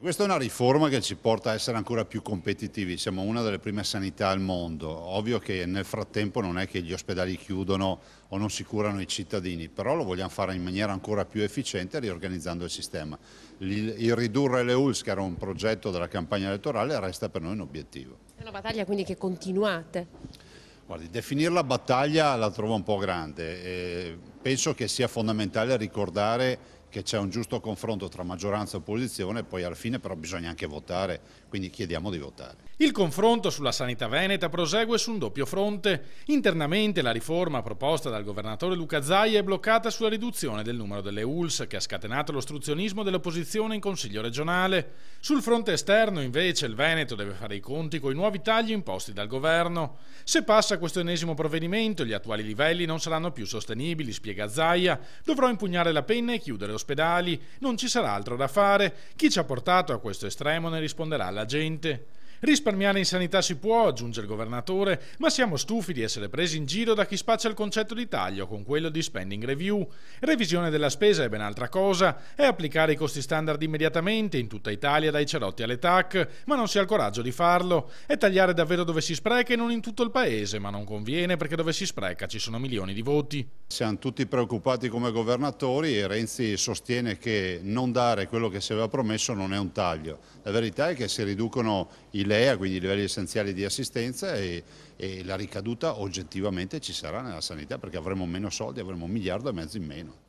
Questa è una riforma che ci porta a essere ancora più competitivi, siamo una delle prime sanità al mondo, ovvio che nel frattempo non è che gli ospedali chiudono o non si curano i cittadini, però lo vogliamo fare in maniera ancora più efficiente riorganizzando il sistema. Il ridurre le ULS, che era un progetto della campagna elettorale, resta per noi un obiettivo. È una battaglia quindi che continuate? Guardi, definire la battaglia la trovo un po' grande, eh, penso che sia fondamentale ricordare che c'è un giusto confronto tra maggioranza e opposizione, poi alla fine però bisogna anche votare, quindi chiediamo di votare. Il confronto sulla sanità veneta prosegue su un doppio fronte. Internamente la riforma proposta dal governatore Luca Zaia è bloccata sulla riduzione del numero delle ULS che ha scatenato l'ostruzionismo dell'opposizione in Consiglio regionale. Sul fronte esterno invece il Veneto deve fare i conti con i nuovi tagli imposti dal governo. Se passa questo ennesimo provvedimento gli attuali livelli non saranno più sostenibili, spiega Zaia, dovrò impugnare la penna e chiudere ospedali, non ci sarà altro da fare, chi ci ha portato a questo estremo ne risponderà la gente. Risparmiare in sanità si può, aggiunge il governatore, ma siamo stufi di essere presi in giro da chi spaccia il concetto di taglio con quello di spending review. Revisione della spesa è ben altra cosa, è applicare i costi standard immediatamente in tutta Italia dai cerotti alle TAC, ma non si ha il coraggio di farlo. È tagliare davvero dove si spreca e non in tutto il paese, ma non conviene perché dove si spreca ci sono milioni di voti. Siamo tutti preoccupati come governatori e Renzi sostiene che non dare quello che si aveva promesso non è un taglio. La verità è che si riducono i LEA, quindi i livelli essenziali di assistenza e, e la ricaduta oggettivamente ci sarà nella sanità perché avremo meno soldi, avremo un miliardo e mezzo in meno.